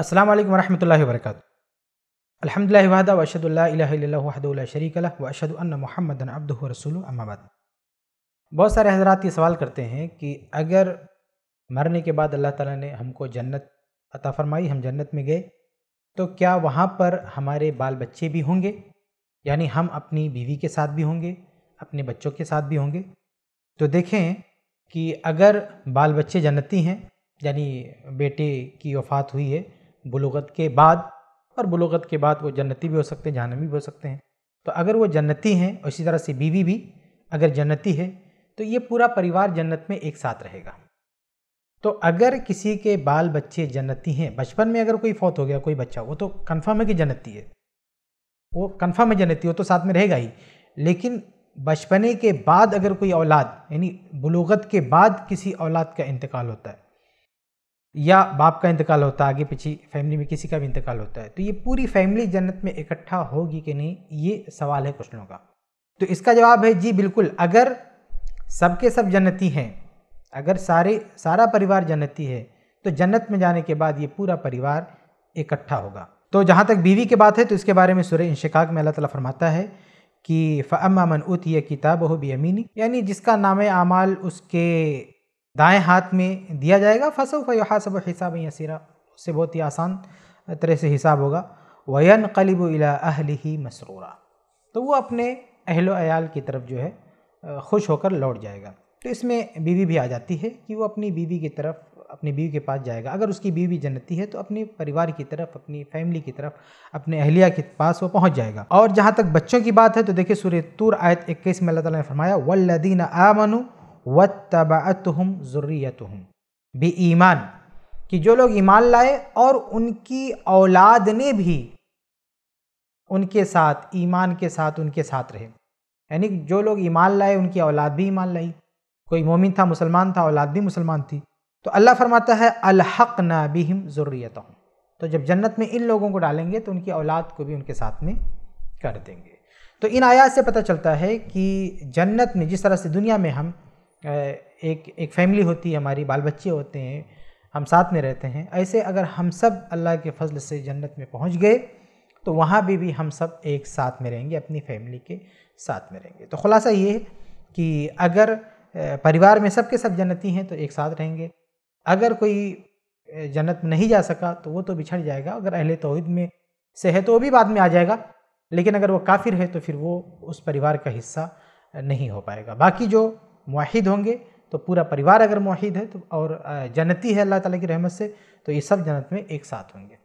अस्सलाम वालेकुम रहमतुल्लाहि वरकत अल्हम्दुलिल्लाहि वहदा व अशहदु ला इलाहा इल्लल्लाहु वहदहु ला शरीक लह व अशहदु अन्न मुहम्मदन अब्दुहु व रसूलुहु अम्मा बाद बहुत सारे हजरात ये सवाल करते हैं कि अगर मरने के बाद अल्लाह ताला ने हमको जन्नत अता फरमाई हम जन्नत में गए तो क्या वहाँ पर हमारे बाल बच्चे भी होंगे यानी हम अपनी बीवी के साथ भी होंगे अपने बच्चों के साथ भी होंगे तो देखें कि अगर बाल बच्चे जन्नती हैं यानी बेटे की वफ़ात हुई है बुलुग़त के बाद और बुलुगत के बाद वो जन्नती भी हो सकते हैं जहनमी भी हो सकते हैं तो अगर वो जन्नती हैं और इसी तरह से बीवी भी अगर जन्नती है तो ये पूरा परिवार जन्नत में एक साथ रहेगा तो अगर किसी के बाल बच्चे जन्नती हैं बचपन में अगर कोई फौत हो गया कोई बच्चा वो तो कन्फर्म है कि जन्नती है वो कन्फर्म है जन्नती वो तो साथ में रहेगा ही लेकिन बचपने के बाद अगर कोई औलाद यानी बलूगत के बाद किसी औलाद का इंतकाल होता है या बाप का इंतकाल होता है आगे पीछे फैमिली में किसी का भी इंतकाल होता है तो ये पूरी फैमिली जन्नत में इकट्ठा होगी कि नहीं ये सवाल है कुछ लोगों का तो इसका जवाब है जी बिल्कुल अगर सबके सब जन्नती हैं अगर सारे सारा परिवार जन्नती है तो जन्नत में जाने के बाद ये पूरा परिवार इकट्ठा होगा तो जहाँ तक बीवी की बात है तो इसके बारे में सुरह इंशिकाक में अल्लाह ताला फरमाता है कि फ़अम्मा मन उत यह किताब हो बी अमीनी यानी जिसका नाम आमाल उसके दाएं हाथ में दिया जाएगा फसो सब हिसाब यसीरा उससे बहुत ही आसान तरह से हिसाब होगा वयन कलिब इला अहली ही मसरूरा तो वो अपने अहलो अयाल की तरफ जो है खुश होकर लौट जाएगा तो इसमें बीवी भी आ जाती है कि वो अपनी बीवी की तरफ अपनी बीवी के पास जाएगा अगर उसकी बीवी जन्नती है तो अपने परिवार की तरफ अपनी फैमिली की तरफ अपने अहलिया के पास वो पहुंच जाएगा और जहाँ तक बच्चों की बात है तो देखिए सूर्य तूर आयत इक्कीस में अल्लाह ताला ने फरमाया वल्लदीन आमनु व तबात हम ज़ुर्रीत हम बे ईमान कि जो लोग ईमान लाए और उनकी औलाद ने भी उनके साथ ईमान के साथ उनके साथ रहे यानी जो लोग ईमान लाए उनकी औलाद भी ईमान लाई कोई मोमिन था मुसलमान था औलाद भी मुसलमान थी तो अल्लाह फरमाता है अलहक ना बिहम ज़ुर्रीत तो जब जन्नत में इन लोगों को डालेंगे तो उनकी औलाद को भी उनके साथ में कर देंगे तो इन आयात से पता चलता है कि जन्नत में जिस तरह से दुनिया में हम एक एक फैमिली होती है हमारी बाल बच्चे होते हैं हम साथ में रहते हैं ऐसे अगर हम सब अल्लाह के फजल से जन्नत में पहुंच गए तो वहाँ भी भी हम सब एक साथ में रहेंगे अपनी फैमिली के साथ में रहेंगे तो खुलासा ये है कि अगर परिवार में सब के सब जन्नती हैं तो एक साथ रहेंगे अगर कोई जन्नत में नहीं जा सका तो वो तो बिछड़ जाएगा अगर अहले तोहद में से है तो वो भी बाद में आ जाएगा लेकिन अगर वो काफिर है तो फिर वो उस परिवार का हिस्सा नहीं हो पाएगा बाकी जो मुहिद होंगे तो पूरा परिवार अगर मुहिद है तो और जन्नती है अल्लाह ताला की रहमत से तो ये सब जन्नत में एक साथ होंगे